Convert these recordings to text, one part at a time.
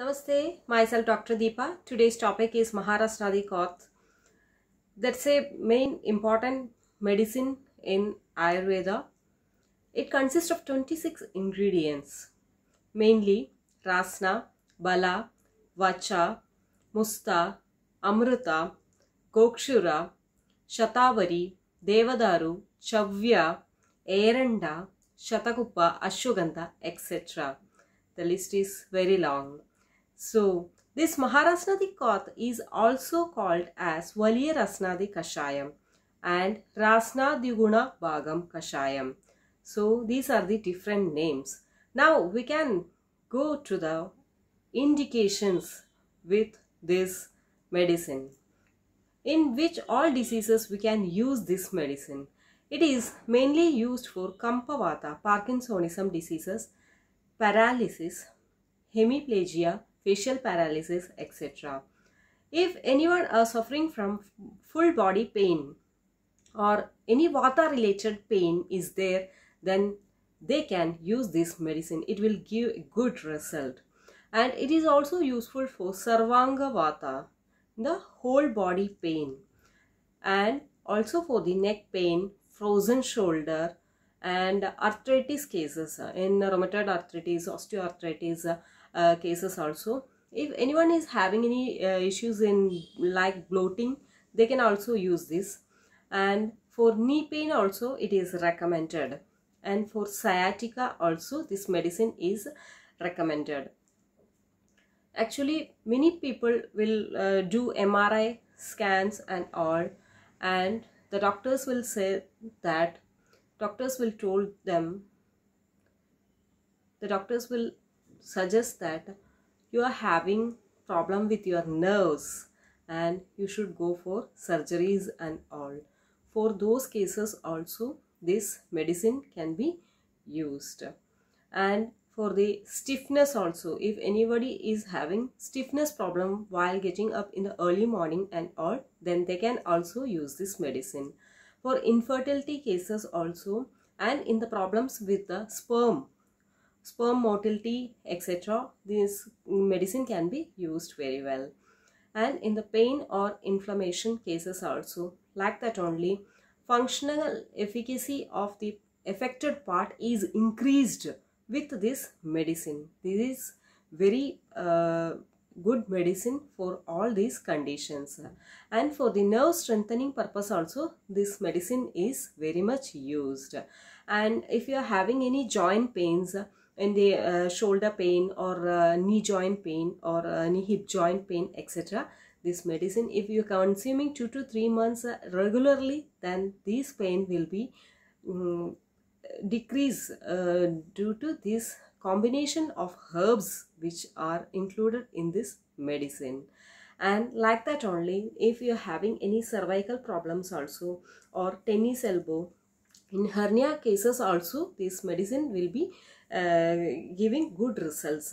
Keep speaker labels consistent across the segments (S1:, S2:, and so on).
S1: Namaste, myself Dr. Deepa. Today's topic is Maharashtradi Koth. That's a main important medicine in Ayurveda. It consists of 26 ingredients, mainly Rasna, Bala, Vacha, Musta, Amrita, Gokshura, Shatavari, Devadaru, Chavya, Eranda, Shatakuppa, ashuganda, etc. The list is very long. So, this Maharasnadi Koth is also called as Valiya Rasnadi Kashayam and Rasnadi Guna Bhagam Kashayam. So, these are the different names. Now, we can go to the indications with this medicine in which all diseases we can use this medicine. It is mainly used for Kampavata, Parkinsonism diseases, paralysis, hemiplegia, facial paralysis, etc. If anyone are uh, suffering from full body pain or any vata related pain is there, then they can use this medicine. It will give a good result. And it is also useful for Sarvanga Vata, the whole body pain. And also for the neck pain, frozen shoulder, and arthritis cases uh, in rheumatoid arthritis osteoarthritis uh, uh, cases also if anyone is having any uh, issues in like bloating they can also use this and for knee pain also it is recommended and for sciatica also this medicine is recommended actually many people will uh, do mri scans and all and the doctors will say that doctors will told them the doctors will suggest that you are having problem with your nerves and you should go for surgeries and all for those cases also this medicine can be used and for the stiffness also if anybody is having stiffness problem while getting up in the early morning and all then they can also use this medicine for infertility cases also and in the problems with the sperm sperm motility etc this medicine can be used very well and in the pain or inflammation cases also like that only functional efficacy of the affected part is increased with this medicine this is very uh, good medicine for all these conditions and for the nerve strengthening purpose also this medicine is very much used and if you are having any joint pains in the uh, shoulder pain or uh, knee joint pain or uh, knee hip joint pain etc this medicine if you are consuming 2 to 3 months uh, regularly then this pain will be um, decrease uh, due to this combination of herbs which are included in this medicine and like that only if you're having any cervical problems also or tennis elbow in hernia cases also this medicine will be uh, giving good results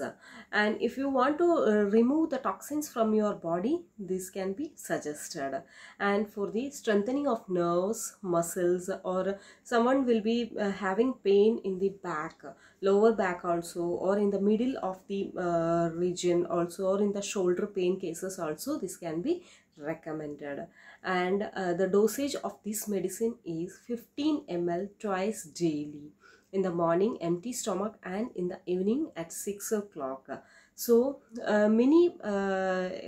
S1: and if you want to uh, remove the toxins from your body this can be suggested and for the strengthening of nerves muscles or someone will be uh, having pain in the back lower back also or in the middle of the uh, region also or in the shoulder pain cases also this can be recommended and uh, the dosage of this medicine is 15 ml twice daily in the morning empty stomach and in the evening at 6 o'clock so uh, many uh,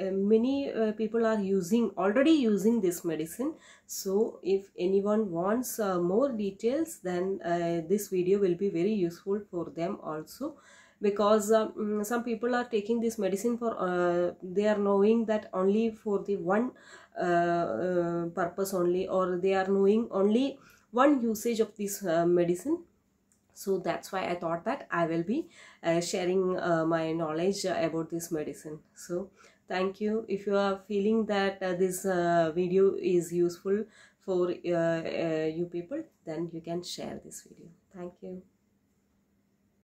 S1: uh many uh, people are using already using this medicine so if anyone wants uh, more details then uh, this video will be very useful for them also because um, mm, some people are taking this medicine for uh, they are knowing that only for the one uh, uh, purpose only or they are knowing only one usage of this uh, medicine so that's why i thought that i will be uh, sharing uh, my knowledge about this medicine so thank you if you are feeling that this video is useful for you people then you can share this video thank you